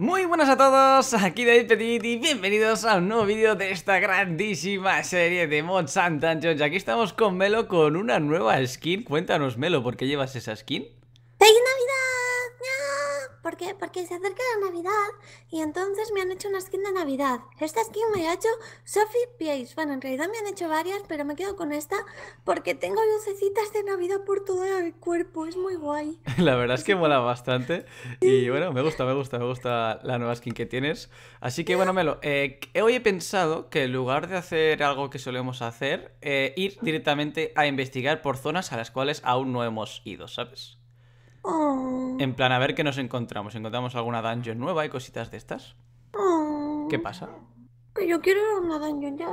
Muy buenas a todos, aquí David Petit y bienvenidos a un nuevo vídeo de esta grandísima serie de Mods and Dungeons Aquí estamos con Melo con una nueva skin, cuéntanos Melo, ¿por qué llevas esa skin? ¿Por qué? porque se acerca la Navidad y entonces me han hecho una skin de Navidad. Esta skin me ha hecho Sophie Pies. Bueno, en realidad me han hecho varias, pero me quedo con esta porque tengo lucecitas de Navidad por todo el cuerpo. Es muy guay. La verdad es que mola bastante. Y bueno, me gusta, me gusta, me gusta la nueva skin que tienes. Así que bueno, Melo, eh, hoy he pensado que en lugar de hacer algo que solemos hacer, eh, ir directamente a investigar por zonas a las cuales aún no hemos ido, ¿sabes? Oh. En plan, a ver qué nos encontramos. ¿Encontramos alguna dungeon nueva y cositas de estas? Oh. ¿Qué pasa? yo quiero ir a una dungeon ya.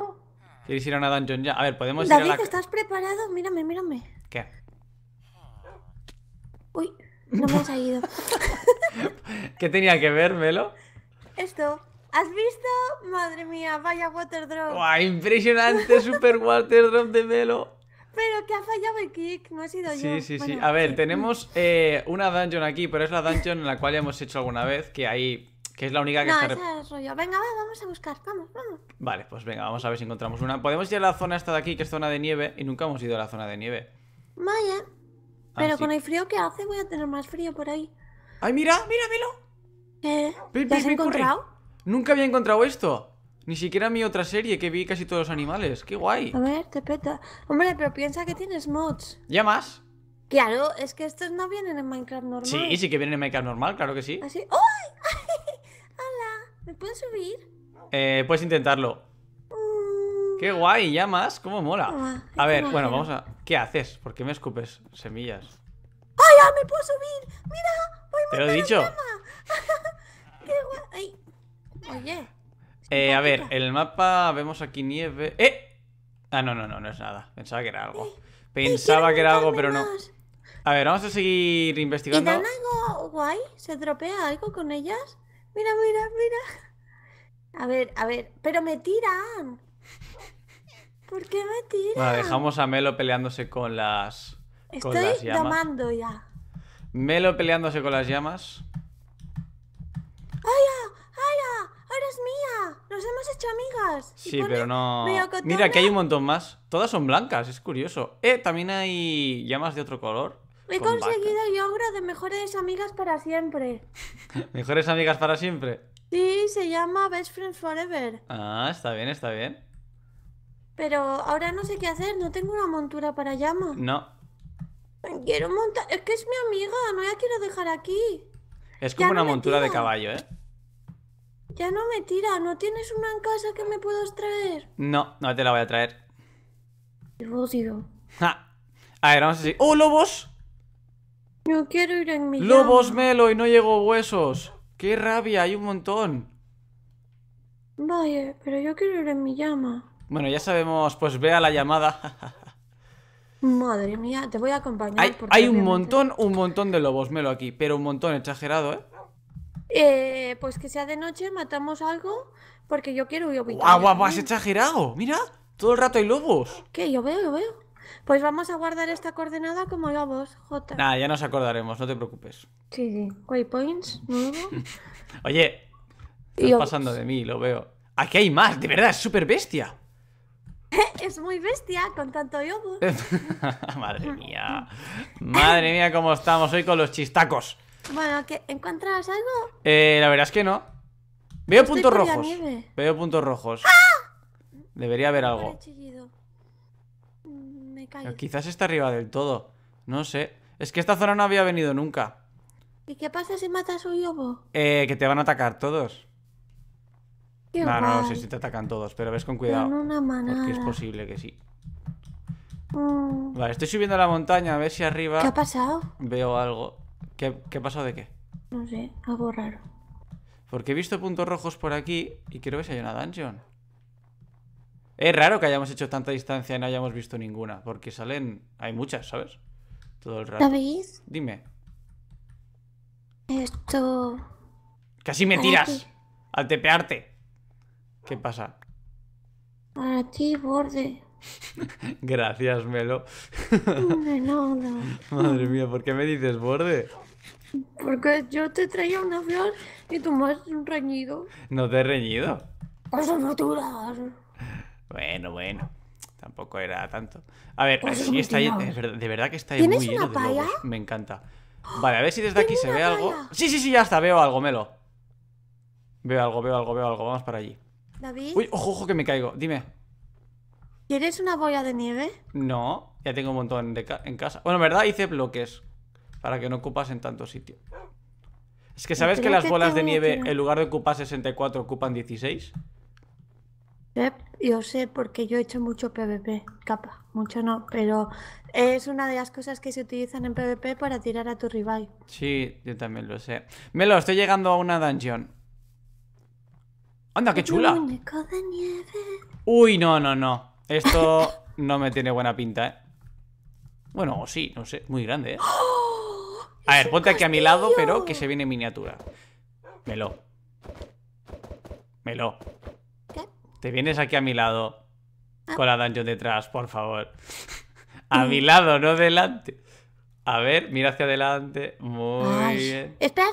¿Quieres ir a una dungeon ya? A ver, podemos ir a la... ¿estás preparado? Mírame, mírame. ¿Qué? Uy, no me has ido. ¿Qué tenía que ver, Melo? Esto. ¿Has visto? Madre mía, vaya water drop? ¡Guau! Impresionante Super drop de Melo pero que ha fallado el kick, no ha sido yo. Sí, sí, A ver, tenemos eh, una dungeon aquí, pero es la dungeon en la cual ya hemos hecho alguna vez, que ahí. Que es la única que no, rollo. Venga, vamos a buscar, vamos, vamos. Vale, pues venga, vamos a ver si encontramos una. Podemos ir a la zona esta de aquí, que es zona de nieve, y nunca hemos ido a la zona de nieve. Vaya. Ah, pero con el frío que hace voy a tener más frío por ahí. ¡Ay, mira! ¡Mira, mira. ¿Qué? has encontrado? Nunca había encontrado esto. Ni siquiera mi otra serie que vi casi todos los animales. ¡Qué guay! A ver, te peta. Hombre, pero piensa que tienes mods. ¿Ya más? Claro, es que estos no vienen en Minecraft normal. Sí, sí que vienen en Minecraft normal, claro que sí. Así. ¿Ah, ¡Ay! ¡Hala! ¿Me puedes subir? Eh, puedes intentarlo. Mm. ¡Qué guay! ¿Ya más? ¿Cómo mola? Ah, a ver, bueno, vamos a... ¿Qué haces? ¿Por qué me escupes semillas? ¡Ay, ya! ¡Me puedo subir! ¡Mira! ¡Voy a ¡Te lo he dicho! ¡Qué guay! Ay. Oye... Eh, a ver, el mapa, vemos aquí nieve. ¡Eh! Ah, no, no, no, no es nada. Pensaba que era algo. Eh, Pensaba eh, que era algo, pero no. A ver, vamos a seguir investigando. ¿Y algo guay? ¿Se dropea algo con ellas? Mira, mira, mira. A ver, a ver. Pero me tiran. ¿Por qué me tiran? Bueno, dejamos a Melo peleándose con las. Estoy con las llamas. domando ya. Melo peleándose con las llamas. ¡Hala! ¡Hala! ¡Ahora es mío! nos hemos hecho amigas. Sí, pero no. Mira, aquí hay un montón más. Todas son blancas, es curioso. Eh, también hay llamas de otro color. He conseguido el logro de mejores amigas para siempre. ¿Mejores amigas para siempre? Sí, se llama Best Friends Forever. Ah, está bien, está bien. Pero ahora no sé qué hacer, no tengo una montura para llama. No. Quiero montar. Es que es mi amiga, no la quiero dejar aquí. Es como una montura de caballo, ¿eh? Ya no me tira, ¿no tienes una en casa que me puedas traer? No, no te la voy a traer. Lúcido. Ja. A ver, vamos a decir... ¡Oh, lobos! No quiero ir en mi Lobos melo y no llego huesos. ¡Qué rabia! Hay un montón. Vaya, pero yo quiero ir en mi llama. Bueno, ya sabemos, pues vea la llamada. Madre mía, te voy a acompañar. Hay, un montón, un montón de lobos melo aquí, pero un montón exagerado, ¿eh? Eh, pues que sea de noche, matamos algo, porque yo quiero y guau, guau, has exagerado! ¡Mira! Todo el rato hay lobos. ¿Qué? Yo veo, yo veo. Pues vamos a guardar esta coordenada como lobos, J. Nada, ya nos acordaremos, no te preocupes. Sí, sí. Waypoints, nuevo. Oye, estás pasando de mí, lo veo. Aquí hay más, de verdad, es súper bestia. es muy bestia, con tanto lobos. Madre mía. Madre mía, cómo estamos hoy con los chistacos. Bueno, ¿qué, ¿encuentras algo? Eh, la verdad es que no. Veo puntos rojos. Veo puntos rojos. ¡Ah! Debería haber algo. Mm, Quizás está arriba del todo. No sé. Es que esta zona no había venido nunca. ¿Y qué pasa si matas a un lobo? Eh, que te van a atacar todos. no, no, no sé si te atacan todos, pero ves con cuidado. es posible que sí. Mm. Vale, estoy subiendo a la montaña a ver si arriba. ¿Qué ha pasado? Veo algo. ¿Qué, qué pasado de qué? No sé, algo raro. Porque he visto puntos rojos por aquí y creo que si hay una dungeon. Es raro que hayamos hecho tanta distancia y no hayamos visto ninguna, porque salen... Hay muchas, ¿sabes? Todo el rato. ¿La veis? Dime. Esto... Casi me tiras al tepearte. ¿Qué pasa? Para ti, borde. Gracias, Melo. Madre mía, ¿por qué me dices borde? Porque yo te traía una flor y tú me has reñido. No te he reñido. Bueno, bueno. Tampoco era tanto. A ver, si está ahí, De verdad que está ¿Tienes muy lleno una de lobos. Me encanta. Vale, a ver si desde aquí se ve algo. Sí, sí, sí, ya está. Veo algo, Melo. Veo algo, veo algo, veo algo. Vamos para allí. ¿David? Uy, ojo, ojo que me caigo. Dime. ¿Quieres una boya de nieve? No, ya tengo un montón en casa. Bueno, en verdad hice bloques para que no ocupas en tanto sitio. Es que sabes que las bolas de nieve, en lugar de ocupar 64, ocupan 16. Yo sé, porque yo he hecho mucho PvP, capa, mucho no, pero es una de las cosas que se utilizan en PvP para tirar a tu rival. Sí, yo también lo sé. Melo, estoy llegando a una dungeon. ¡Anda, qué chula! Uy, no, no, no. Esto no me tiene buena pinta, ¿eh? Bueno, sí, no sé, muy grande, ¿eh? A ver, ponte aquí a mi lado, pero que se viene en miniatura. Melo. Melo. ¿Qué? Te vienes aquí a mi lado. Ah. Con la dungeon detrás, por favor. a mi lado, no delante. A ver, mira hacia adelante. Muy bien. espera,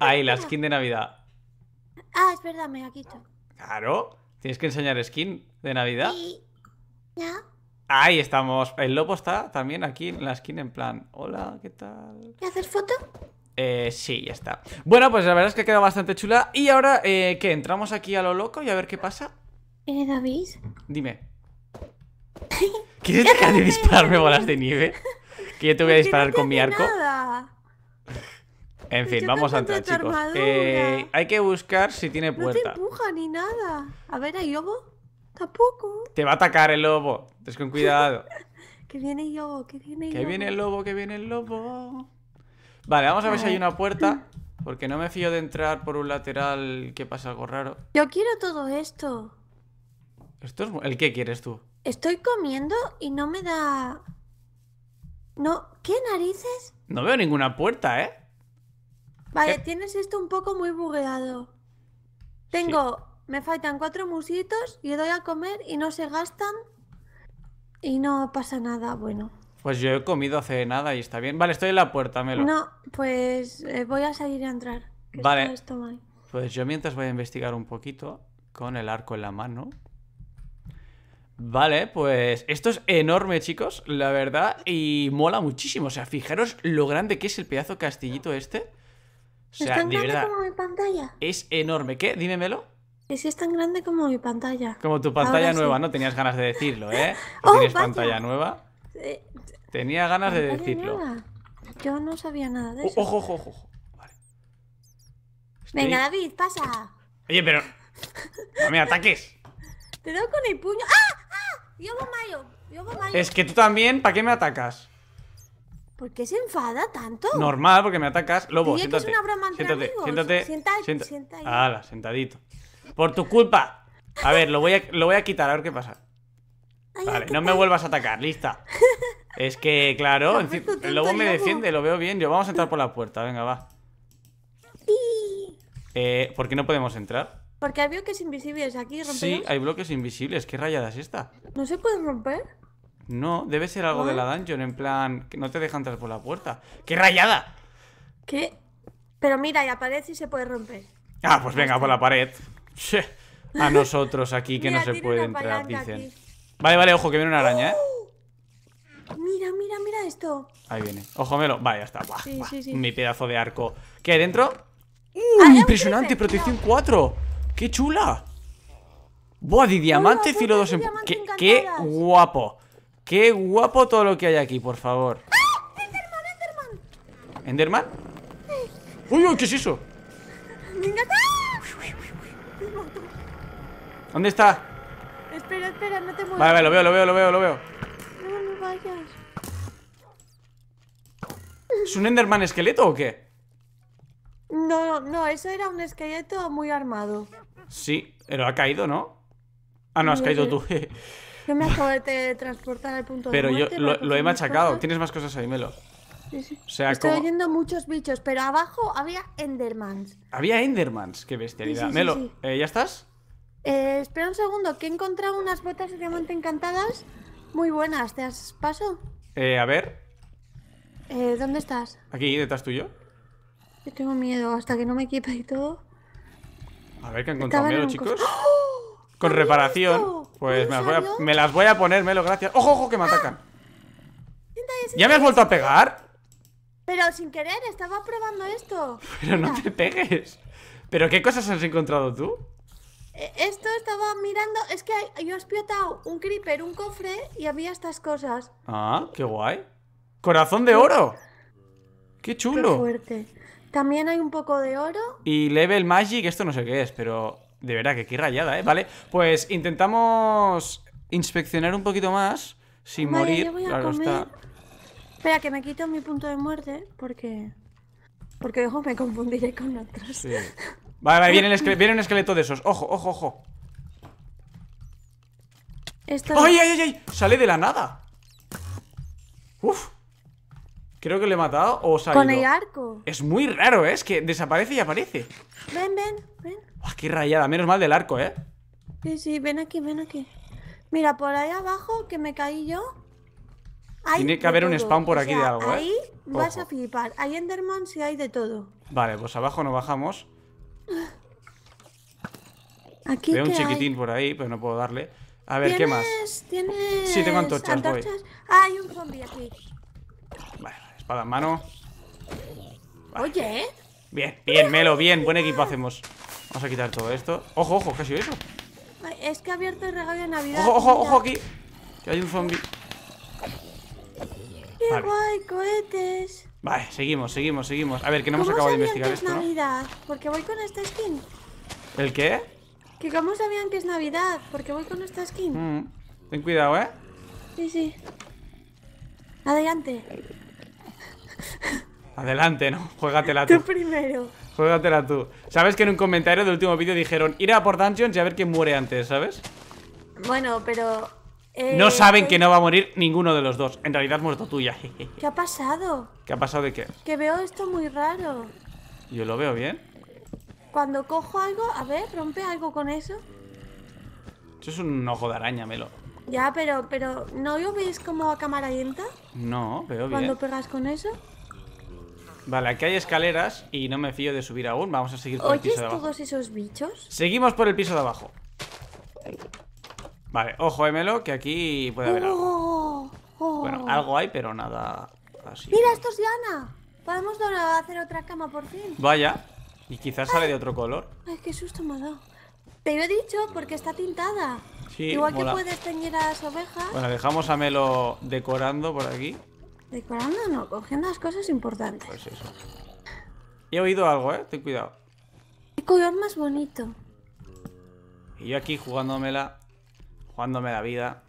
Ahí, la skin de Navidad. Ah, es verdad, me la quitado Claro. Tienes que enseñar skin de Navidad. Sí. Ahí estamos. El lobo está también aquí en la esquina en plan. Hola, ¿qué tal? ¿Y hacer foto? Eh, sí, ya está. Bueno, pues la verdad es que queda bastante chula. Y ahora, eh, ¿qué? ¿Entramos aquí a lo loco y a ver qué pasa? ¿Eh, David? Dime. ¿Quieres dejar de dispararme bolas de nieve? Que yo te voy a disparar con mi arco. En pues fin, vamos a entrar, chicos. Eh, hay que buscar si tiene puerta. No te empuja ni nada. A ver, ¿hay lobo? poco? Te va a atacar el lobo. Entonces con cuidado. que viene el lobo, que viene el lobo. Que viene el lobo, que viene el lobo. Vale, vamos a ver si hay una puerta. Porque no me fío de entrar por un lateral que pasa algo raro. Yo quiero todo esto. ¿Esto es el qué quieres tú? Estoy comiendo y no me da. No, ¿qué narices? No veo ninguna puerta, ¿eh? Vale, eh. tienes esto un poco muy bugueado. Tengo me faltan cuatro musitos y doy a comer y no se gastan y no pasa nada bueno. Pues yo he comido hace nada y está bien. Vale, estoy en la puerta, Melo. No, pues eh, voy a salir a entrar. vale. Pues yo mientras voy a investigar un poquito con el arco en la mano. Vale, pues esto es enorme, chicos, la verdad, y mola muchísimo. O sea, fijaros lo grande que es el pedazo castillito este. O sea, es como mi pantalla. Es enorme. ¿Qué? Dímemelo. Que si es tan grande como mi pantalla. Como tu pantalla nueva, ¿no? Tenías ganas de decirlo, ¿eh? Oh, ¿Tienes pantalla nueva? Eh, Tenía ganas de decirlo. Yo no sabía nada de oh, eso. Ojo, ojo, ojo. Vale. Venga, David, pasa. Oye, pero... No me ataques. Te doy con el puño. ¡Ah! ¡Ah! Yo voy mayo. Yo voy mayo. Es que tú también, ¿para qué me atacas? ¿Por qué se enfada tanto? Normal, porque me atacas. Lobo, siéntate. una siéntate, siéntate. Siéntate. Sienta, sentadito. Por tu culpa. A ver, lo voy a, lo voy a quitar, a ver qué pasa. Vale, no me vuelvas a atacar, lista. Es que, claro, el lobo me defiende, lo veo bien. Yo, vamos a entrar por la puerta, venga, va. Eh, ¿Por qué no podemos entrar? Porque hay bloques invisibles aquí, Sí, hay bloques invisibles. ¿Qué rayada es esta? ¿No se puede romper? No, debe ser algo de la dungeon, en plan, que no te dejan entrar por la puerta. ¡Qué rayada! ¿Qué? Pero mira, y la pared se puede romper. Ah, pues venga, por la pared. A nosotros aquí que no se puede entrar, dicen. Vale, vale, ojo, que viene una araña, ¿eh? ¡Uh! Mira, mira, mira esto. Ahí viene. Ojo, melo. vaya está. Mi pedazo de arco. ¿Qué hay dentro? impresionante! Protección 4. ¡Qué chula! Buah, de diamante, filo 2 ¿Qué, guapo! ¡Qué guapo todo lo que hay aquí, por favor! ¡Ah! Enderman! ¿Enderman? Eh. ¡Uy, uy! ¿Qué es eso? ¿Dónde está? Espera, espera, no te muevas. Vale, vale, lo veo, lo veo, lo veo, lo veo. No, no vayas. ¿Es un Enderman esqueleto o qué? No, no, no, eso era un esqueleto muy armado. Sí, pero ha caído, ¿no? Ah, no, has caído tú. Yo me acabo de transportar al punto de Pero yo lo, he machacado. Tienes más cosas ahí, Melo. Sí, sí. Estoy muchos bichos, pero abajo había Endermans. Había Endermans, qué bestialidad. Melo, eh, ¿ya estás? Eh, espera un segundo, que he encontrado unas botas de diamante encantadas muy buenas. ¿Te has paso? Eh, a ver. Eh, ¿Dónde estás? ¿Aquí detrás tuyo? Yo tengo miedo, hasta que no me equipe y todo. A ver, que han encontrado chicos. ¡Oh! Con reparación. Pues me las, voy a, me poner, Melo, gracias. ¡Ojo, ojo, que me ¡Ah! atacan! ¿Ya me has vuelto a pegar? Pero sin querer, estaba probando esto. Pero no te pegues. ¿Pero qué cosas has encontrado tú? E, esto estaba mirando, es que yo he explotado un creeper, un cofre y había estas cosas. Ah, qué guay. Corazón de oro. Qué chulo. fuerte. También hay un poco de oro. Y level magic, esto no sé qué es, pero de verdad que qué rayada, ¿eh? Vale, pues intentamos inspeccionar un poquito más sin morir. a Espera, que me quito mi punto de muerte porque porque luego me confundiré con otros. Sí. Vale, vale, viene, un esqueleto de esos. Ojo, ojo, ojo. ¡Ay, ay, ay, Sale de la nada. Uf. Creo que le he matado o salió. Con el arco. Es muy raro, ¿eh? Es que desaparece y aparece. Ven, ven, ven. qué rayada. Menos mal del arco, ¿eh? Sí, sí, ven aquí, ven aquí. Mira, por ahí abajo que me caí yo. Tiene que haber un spawn por aquí de algo, ¿eh? Ahí vas a flipar. Hay Enderman si hay de todo. Vale, pues abajo nos bajamos. Aquí Veo un chiquitín por ahí, pero no puedo darle. A ver, ¿qué más? sí, tengo antorchas, Ah, hay un zombie aquí. Vale, espada en mano. Oye. ¿eh? Bien, bien, Melo, bien. Buen equipo hacemos. Vamos a quitar todo esto. Ojo, ojo, ¿qué ha sido eso? Es que ha abierto el regalo de Navidad. Ojo, ojo, ojo aquí. Que hay un zombie. Qué guay, cohetes. Vale, seguimos, seguimos, seguimos. A ver, que no hemos acabado de investigar que es Navidad? Porque voy con esta skin. ¿El qué? Que como sabían que es Navidad, porque voy con esta skin. Mm, ten cuidado, ¿eh? Sí, sí. Adelante. Adelante, ¿no? Juégatela tú. Tú primero. Juégatela tú. Sabes que en un comentario del último vídeo dijeron ir a por dungeons y a ver quién muere antes, ¿sabes? Bueno, pero no eh, saben que pues no va a morir ninguno de los dos. En realidad muerto tuya. ¿Qué ha pasado? ¿Qué ha pasado de qué? Que veo esto muy raro. Yo lo veo bien. Cuando cojo algo, a ver, rompe algo con eso. Eso es un ojo de araña, Melo. Ya, pero, pero, ¿no lo veis como a cámara lenta? No, veo bien. Cuando pegas con eso. Vale, aquí hay escaleras y no me fío de subir aún. Vamos a seguir por el piso de todos esos bichos? Seguimos por el piso de abajo. Vale, ojo, eh, Melo que aquí puede haber algo. Oh, oh. Bueno, algo hay, pero nada así. ¡Mira, esto es lana! Podemos hacer otra cama por fin. Vaya. Y quizás sale de otro color. Ay, qué susto me ha dado. Te lo he dicho porque está tintada. Igual que puedes teñir a las ovejas. Bueno, dejamos a Melo decorando por aquí. Decorando no, cogiendo las cosas importantes. Pues eso. He oído algo, ¿eh? Ten cuidado. Qué color más bonito. Y yo aquí jugándomela Jugándome la vida.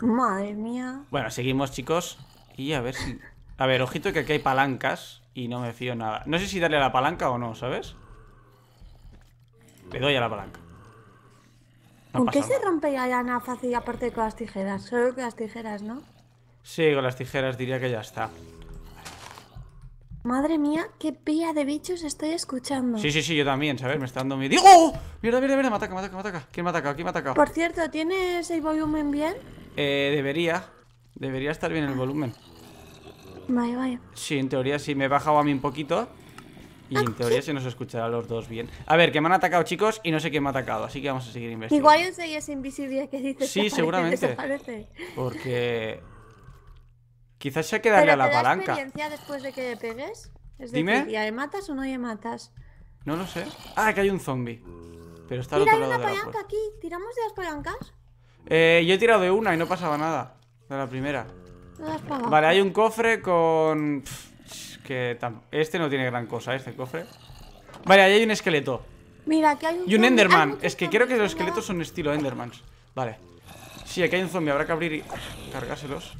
Madre mía. Bueno, seguimos, chicos. Y a ver si. A ver, ojito que aquí hay palancas y no me fío nada. No sé si darle a la palanca o no, ¿sabes? Le doy a la palanca. aunque ¿Con qué se rompe ya nada fácil aparte con las tijeras? Solo con las tijeras, ¿no? Sí, con las tijeras diría que ya está. Madre mía, qué pía de bichos estoy escuchando. Sí, sí, sí, yo también, ¿sabes? Me está dando miedo. ¡Oh! Mierda, mierda, mierda, me ataca, me ataca, me ataca. ¿Quién me atacado? ¿Quién me atacado? Por cierto, ¿tienes el volumen bien? Eh, debería. Debería estar bien el volumen. Vaya, vaya. Sí, en teoría sí, me he bajado a mí un poquito. Y en ah, teoría se nos escuchará a los dos bien. A ver, que me han atacado, chicos, y no sé quién me ha atacado, así que vamos a seguir investigando. Igual yo soy esa invisible que dices. Sí, seguramente. Porque Quizás se que darle a la palanca. experiencia después de que le pegues? Es Dime. le matas o no le matas? No lo sé. Ah, que hay un zombie. Pero está al otro lado de la palanca aquí. ¿Tiramos de las palancas? Eh, yo he tirado de una y no pasaba nada. De la primera. vale, hay un cofre con... que Este no tiene gran cosa, este cofre. Vale, ahí hay un esqueleto. Mira, aquí hay un... Y un Enderman. Es que creo que los esqueletos son estilo Endermans. Vale. Sí, aquí hay un zombie. Habrá que abrir y cargárselos.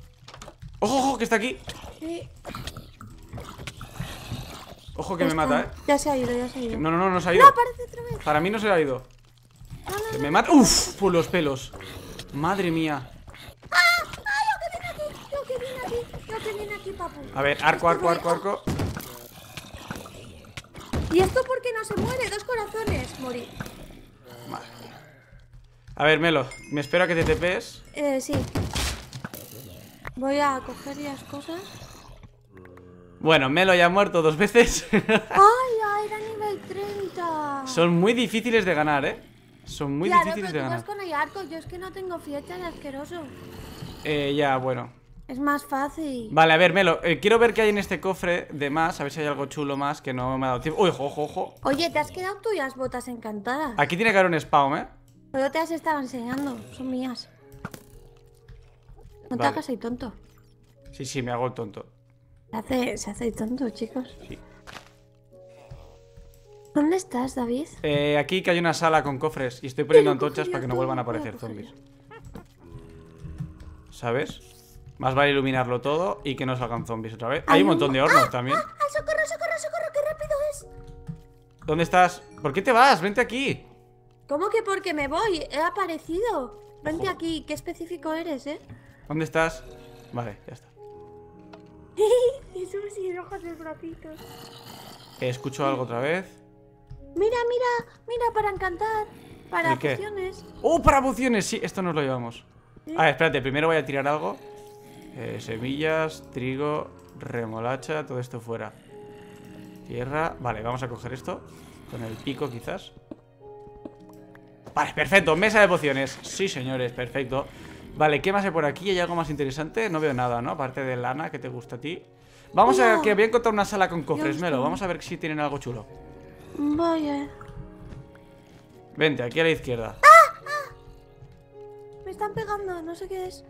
¡Ojo, ojo! Que está aquí. Ojo que me mata, eh. Ya se ha ido, ya se ha ido. No, no, no, no se ha ido. No, aparece otra vez. Para mí no se ha ido. me mata. ¡Uf! Por pues los pelos. Madre mía. ¡Ah! ¡Ah! Lo que viene aquí. Lo que viene aquí. Lo que viene aquí, papu. A ver, arco, arco, arco, arco. ¿Y esto por qué no se muere? Dos corazones. Morí. A ver, Melo, me espero a que te tepes. Eh, sí. Voy a coger las cosas. Bueno, Melo ya ha muerto dos veces. ¡Ay, ay, era nivel 30! Son muy difíciles de ganar, ¿eh? Son muy difíciles de ganar. Tú vas con el arco, yo es que no tengo flecha es asqueroso. Eh, ya, bueno. Es más fácil. Vale, a ver, Melo, eh, quiero ver qué hay en este cofre de más, a ver si hay algo chulo más que no me ha dado tiempo. ¡Uy, ojo, ojo! Oye, te has quedado tuyas botas encantadas. Aquí tiene que haber un spawn, ¿eh? Pero te has estado enseñando, son mías. No te hagas ahí tonto. Sí, sí, me hago el tonto. Se hace, se tonto, chicos. ¿Dónde estás, David? Eh, aquí que hay una sala con cofres y estoy poniendo antorchas para que no vuelvan a aparecer zombies. ¿Sabes? Más vale iluminarlo todo y que no salgan zombies otra vez. Hay un montón de ah, hornos también. Ah, ¡Ah! ¡Socorro, socorro, socorro! ¡Qué rápido es! ¿Dónde estás? ¿Por qué te vas? ¡Vente aquí! ¿Cómo que porque me voy? He aparecido. Vente aquí. Qué específico eres, ¿eh? ¿Dónde estás? Vale, ya está. Eso Escucho algo otra vez. Mira, mira, mira, para encantar. Para pociones. ¡Oh, para pociones! Sí, esto nos lo llevamos. A ver, espérate, primero voy a tirar algo. Eh, semillas, trigo, remolacha, todo esto fuera. Tierra. Vale, vamos a coger esto. Con el pico, quizás. Vale, perfecto. Mesa de pociones. Sí, señores, perfecto. Vale, ¿qué más hay por aquí? ¿Hay algo más interesante? No veo nada, ¿no? Aparte de lana, que te gusta a ti. Vamos a que voy a encontrar una sala con cofres, Melo. Vamos a ver si tienen algo chulo. Vaya. Vente, aquí a la izquierda. ¡Ah! ¡Ah! Me están pegando, no sé qué es.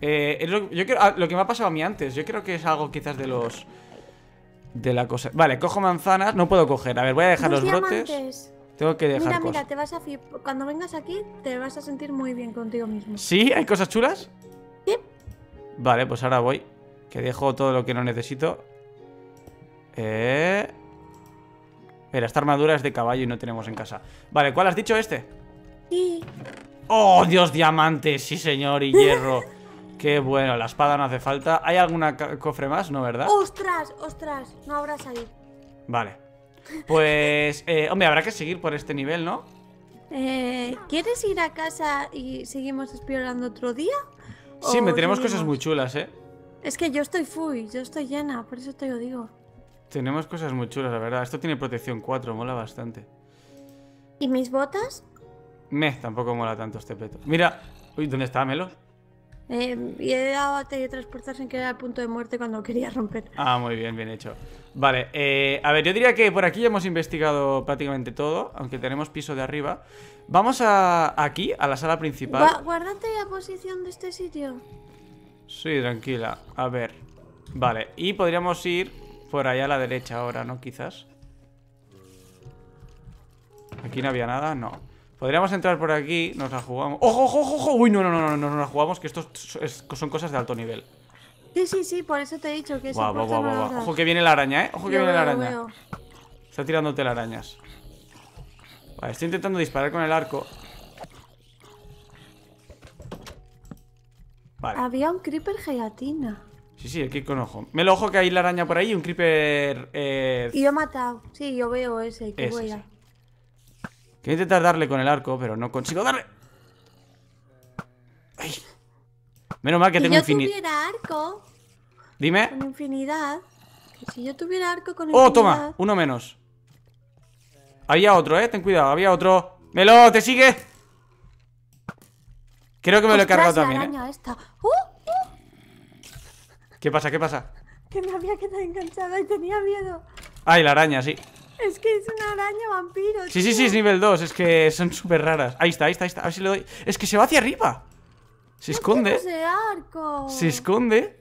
Eh, yo creo... Ah, lo que me ha pasado a mí antes. Yo creo que es algo quizás de los... De la cosa... Vale, cojo manzanas. No puedo coger. A ver, voy a dejar los, los brotes. Mira, mira, te vas a cuando vengas aquí te vas a sentir muy bien contigo mismo. ¿Sí? ¿Hay cosas chulas? Sí. Vale, pues ahora voy. Que dejo todo lo que no necesito. Eh. Mira, esta armadura es de caballo y no tenemos en casa. Vale, ¿cuál has dicho este? Sí. ¡Oh, Dios, diamantes! Sí, señor, y hierro. Qué bueno, la espada no hace falta. ¿Hay alguna cofre más? No, ¿verdad? ¡Ostras! ¡Ostras! No habrá salido. Vale. Pues, eh, hombre, habrá que seguir por este nivel, ¿no? Eh, ¿Quieres ir a casa y seguimos explorando otro día? Sí, me tenemos cosas muy chulas, ¿eh? Es que yo estoy full, yo estoy llena, por eso te lo digo. Tenemos cosas muy chulas, la verdad. Esto tiene protección 4, mola bastante. ¿Y mis botas? Me tampoco mola tanto este peto. Mira, uy, ¿dónde está Melo? Eh, he dado a teletransportar sin que al punto de muerte cuando quería romper. Ah, muy bien, bien hecho. Vale, eh, a ver, yo diría que por aquí ya hemos investigado prácticamente todo, aunque tenemos piso de arriba. Vamos aquí, a la sala principal. guárdate la posición de este sitio. Sí, tranquila. A ver. Vale, y podríamos ir por allá a la derecha ahora, ¿no? Quizás. Aquí no había nada, no. Podríamos entrar por aquí, nos la jugamos. ¡Ojo, ojo, ojo! Uy, no, no, no, no, no, nos la jugamos, que estos son cosas de alto nivel. Sí, sí, sí, por eso te he dicho que es guau, guau, guau. Ojo que viene la araña, ¿eh? Ojo que viene la araña. Está tirándote las arañas. Vale, estoy intentando disparar con el arco. Vale. Había un creeper gelatina. Sí, sí, aquí con ojo. Me lo ojo que hay la araña por ahí un creeper... Eh, y yo he matado. Sí, yo veo ese. Que huella. Quiero intentar darle con el arco, pero no consigo darle. Menos mal que tengo infinidad. Si yo tuviera arco. Dime. Con infinidad. Que si yo tuviera arco con infinidad. Oh, toma, uno menos. Había otro, eh. Ten cuidado, había otro. ¡Melo! ¿Te sigue? Creo que me lo he cargado también. Eh. Uh, uh. ¿Qué pasa? ¿Qué pasa? Que me había quedado enganchada y tenía miedo. Ay, la araña, sí. Es que es una araña vampiro. Sí, sí, sí, es nivel 2. Es que son súper raras. Ahí está, ahí está, ahí está. A ver si le doy. Es que se va hacia arriba. Se esconde. Este Se esconde.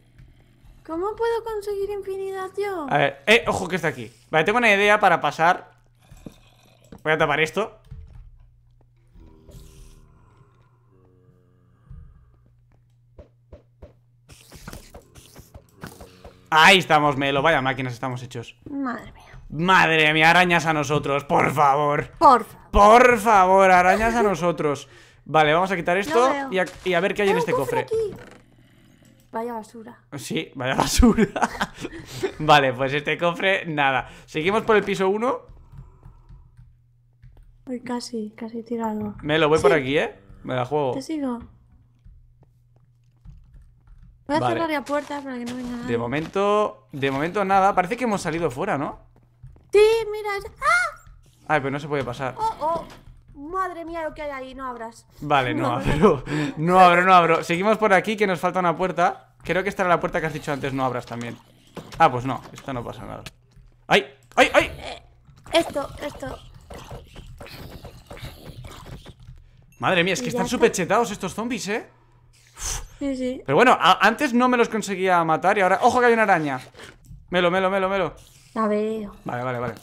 ¿Cómo puedo conseguir infinidad yo? A ver, eh, ojo que está aquí. Vale, tengo una idea para pasar. Voy a tapar esto. Ahí estamos, Melo. Vaya máquinas estamos hechos. Madre mía. Madre mía, arañas a nosotros, por favor. Por favor. Por favor, arañas a nosotros. Vale, vamos a quitar esto y, a, ver qué hay en ah, este cofre. Vaya basura. Sí, vaya basura. vale, pues este cofre, nada. Seguimos por el piso 1. Casi, casi tirado. Me lo voy por aquí, ¿eh? Me la juego. Te sigo. Voy a cerrar la puerta para que no venga nada. De momento, de momento nada. Parece que hemos salido fuera, ¿no? Sí, mira. ¡Ah! Ay, pero no se puede pasar. Oh, oh. Madre mía, lo que hay ahí, no abras. Vale, no, abro. No abro, no abro. Seguimos por aquí, que nos falta una puerta. Creo que esta era la puerta que has dicho antes, no abras también. Ah, pues no, esta no pasa nada. ¡Ay! ¡Ay, ay! esto, esto. Madre mía, es que están súper chetados estos zombies, ¿eh? Sí, sí. Pero bueno, antes no me los conseguía matar y ahora... ¡Ojo que hay una araña! Melo, melo, melo, melo. La veo. Vale, vale, vale.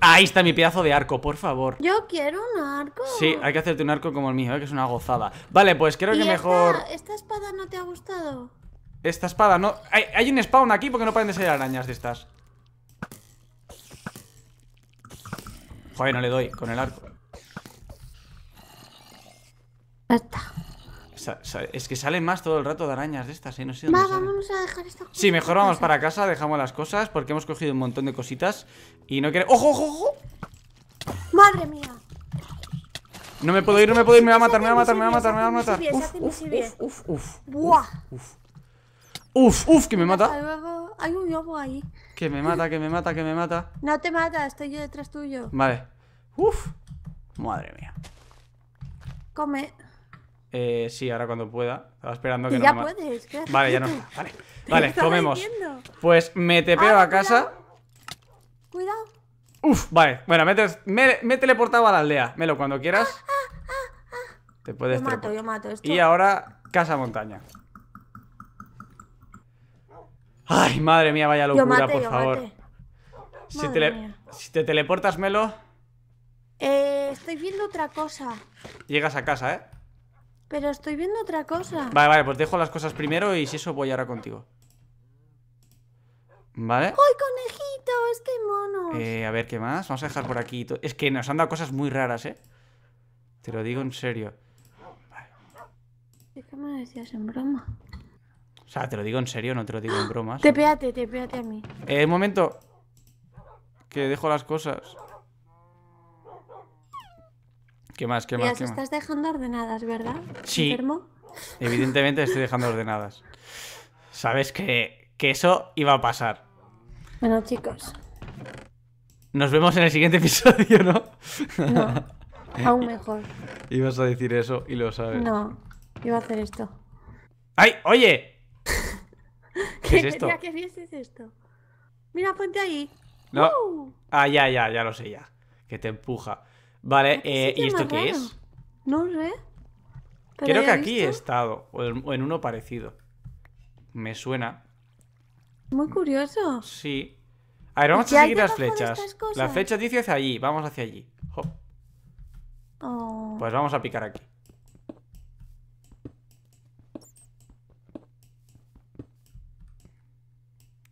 Ahí está mi pedazo de arco, por favor. Yo quiero un arco. Sí, hay que hacerte un arco como el mío, ¿eh? que es una gozada. Vale, pues creo que mejor. ¿Esta espada no te ha gustado? Esta espada no. Hay, un spawn aquí porque no pueden ser arañas de estas. Joder, no le doy con el arco. Está es que salen más todo el rato de arañas de estas, ¿eh? No sé dónde vamos a dejar esta Sí, mejor vamos ¿eh? para casa, dejamos las cosas, porque hemos cogido un montón de cositas y no quiere... ¡Ojo, ojo, ojo! ¡Madre mía! No me puedo ir, no me puedo ir, me va a matar, me va a matar, me va a matar, me va a matar. Uf, uf, uf, Buah. Uf, uf, uf, que me mata. Hay un lobo ahí. Que me mata, que me mata, que me mata. No te mata, estoy yo detrás tuyo. Vale. Uf. Madre mía. Come. Eh, sí, ahora cuando pueda. Estaba esperando que no ya vale, ya no. Vale, vale comemos. Pues me te a casa. Cuidado. Uf, vale. Bueno, me, he me, a la aldea. Melo, cuando quieras. Ah, ah, ah, te puedes yo Y ahora, casa montaña. Ay, madre mía, vaya locura, por favor. Si te, si te teleportas, Melo. Eh, estoy viendo otra cosa. Llegas a casa, ¿eh? Pero estoy viendo otra cosa. Vale, vale, pues dejo las cosas primero y si eso voy ahora contigo. ¿Vale? ¡Ay, conejito! es que monos! Eh, a ver, ¿qué más? Vamos a dejar por aquí. Es que nos han dado cosas muy raras, ¿eh? Te lo digo en serio. Vale. me decías en broma. O sea, te lo digo en serio, no te lo digo en bromas. Te péate, te péate a mí. Eh, un momento. Que dejo las cosas. ¿Qué más? ¿Qué más? estás dejando ordenadas, ¿verdad? Sí. Evidentemente estoy dejando ordenadas. Sabes que, que eso iba a pasar. Bueno, chicos. Nos vemos en el siguiente episodio, ¿no? No. Aún mejor. Ibas a decir eso y lo sabes. No, iba a hacer esto. ¡Ay! ¡Oye! ¿Qué, es esto? que vieses esto. Mira, ponte ahí. No. Ah, ya, ya, ya lo sé ya. Que te empuja. Vale, eh, ¿y esto qué es? No sé. Creo que aquí he estado, o en, uno parecido. Me suena. Muy curioso. Sí. A ver, vamos a seguir las flechas. Las flechas dice hacia allí, vamos hacia allí. Oh. Pues vamos a picar aquí.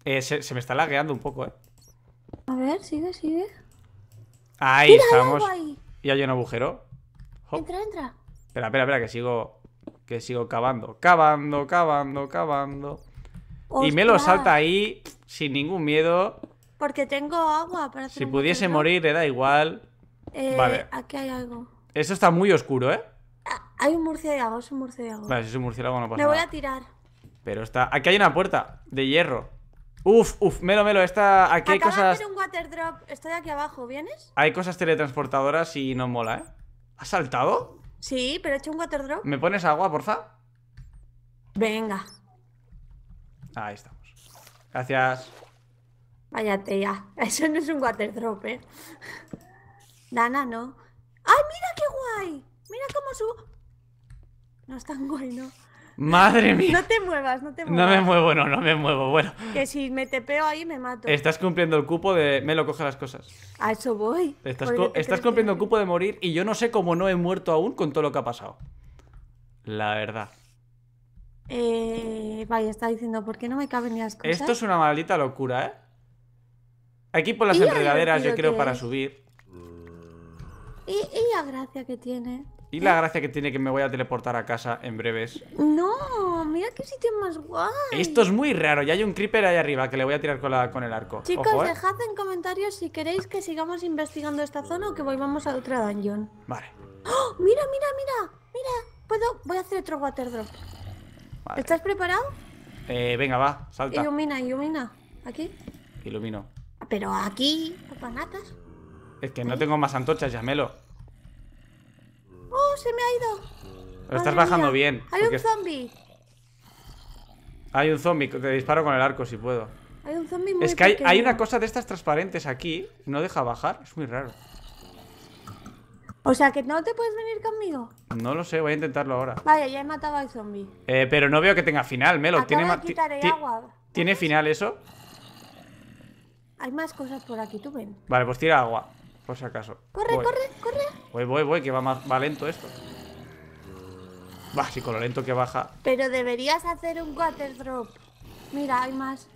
Eh, se, se, me está lagueando un poco, eh. A ver, sigue, sigue. Ahí estamos. Y hay un agujero. Entra, entra. Espera, espera, espera, que sigo. Que sigo cavando. Cavando, cavando, cavando. Y me lo salta ahí sin ningún miedo. Porque tengo agua para Si pudiese morir, le da igual. Eh, vale. Aquí hay algo. Eso está muy oscuro, ¿eh? Ah, hay un murciélago, es un murciélago. Vale, si es un murciélago no pasa nada. Me voy a tirar. Pero está. Aquí hay una puerta de hierro. Uf, uf, Melo, Melo, esta, aquí hay de hacer un water drop, estoy aquí abajo, ¿vienes? Hay cosas teletransportadoras y no mola, ¿eh? ¿Has saltado? Sí, pero he hecho un water drop. ¿Me pones agua, porfa? Venga. Ahí estamos. Gracias. Váyate ya, eso no es un water drop, ¿eh? Dana, no. ¡Ay, mira qué guay! Mira cómo su... No es tan guay, ¿no? Madre mía. No te muevas, no te muevas. No me muevo, no, no me muevo. Bueno. Que si me te peo ahí me mato. Estás cumpliendo el cupo de me lo coge las cosas. A eso voy. Estás, cumpliendo el cupo de morir y yo no sé cómo no he muerto aún con todo lo que ha pasado. La verdad. Eh, vaya, está diciendo, ¿por qué no me caben las cosas? Esto es una maldita locura, ¿eh? Aquí por las enredaderas, yo creo, para subir. Y, y la gracia que tiene. Y la gracia que tiene que me voy a teleportar a casa en breves. No, mira qué sitio más guay. Esto es muy raro. Ya hay un creeper ahí arriba que le voy a tirar con, con el arco. Chicos, eh. dejad en comentarios si queréis que sigamos investigando esta zona o que volvamos a otra dungeon. Vale. ¡Oh! Mira, mira, mira. Mira. Puedo. Voy a hacer otro water drop. ¿Estás preparado? Eh, venga, va. Salta. Ilumina, ilumina. ¿Aquí? Ilumino. Ah, pero aquí, Es que no tengo más antochas, llámelo ¡Oh, se me ha ido! Lo estás bajando bien. Hay un zombie. Hay un zombie. Te disparo con el arco si puedo. Hay un zombie muy Es que hay, una cosa de estas transparentes aquí. No deja bajar. Es muy raro. O sea, que no te puedes venir conmigo. No lo sé, voy a intentarlo ahora. Vale, ya he matado al zombie. Eh, pero no veo que tenga final, Melo. tiene ¿Tiene final eso? Hay más cosas por aquí, tú ven. Vale, pues tira agua. Por si acaso. Corre, corre, corre. Voy, voy, voy, que va, más, lento esto. Va, sí, con lo lento que baja. Pero deberías hacer un water drop. Mira, hay más.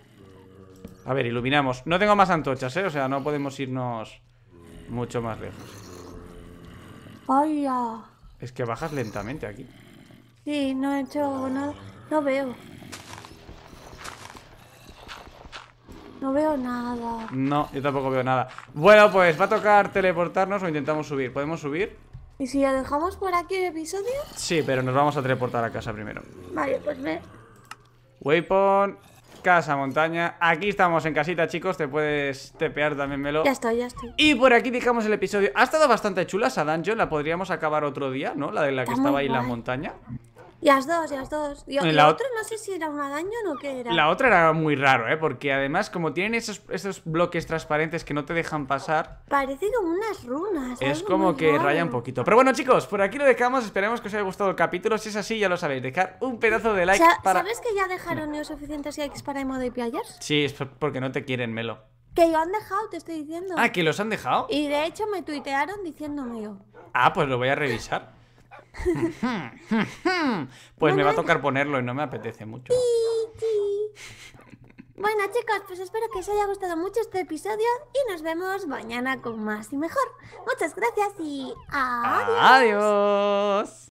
A ver, iluminamos. No tengo más antochas, ¿eh? O sea, no podemos irnos mucho más lejos. ¡Vaya! Es que bajas lentamente aquí. Sí, no he hecho... nada no veo. No veo nada. No, yo tampoco veo nada. Bueno, pues va a tocar teleportarnos o intentamos subir. ¿Podemos subir? ¿Y si lo dejamos por aquí el episodio? Sí, pero nos vamos a teleportar a casa primero. Vale, pues ve. Waypoint, casa, montaña. Aquí estamos en casita, chicos. Te puedes tepear también, Melo. Ya está, ya estoy. Y por aquí dejamos el episodio. Ha estado bastante chula esa dungeon. La podríamos acabar otro día, ¿no? La de la que estaba ahí en la montaña. Y Las dos, y las dos. Y la, otra no sé si era una daño o no qué era. La otra era muy raro, ¿eh? Porque además, como tienen esos, bloques transparentes que no te dejan pasar. Parece como unas runas. Es como que raya un poquito. Pero bueno, chicos, por aquí lo dejamos. Esperemos que os haya gustado el capítulo. Si es así, ya lo sabéis. Dejar un pedazo de like ¿Sabes que ya dejaron los suficientes likes para modo de Sí, es porque no te quieren, Melo. Que lo han dejado, te estoy diciendo. Ah, que los han dejado. Y de hecho me tuitearon yo Ah, pues lo voy a revisar. pues me va a tocar ponerlo y no me apetece mucho. Bueno chicos, pues espero que os haya gustado mucho este episodio y nos vemos mañana con más y mejor. Muchas gracias y adiós.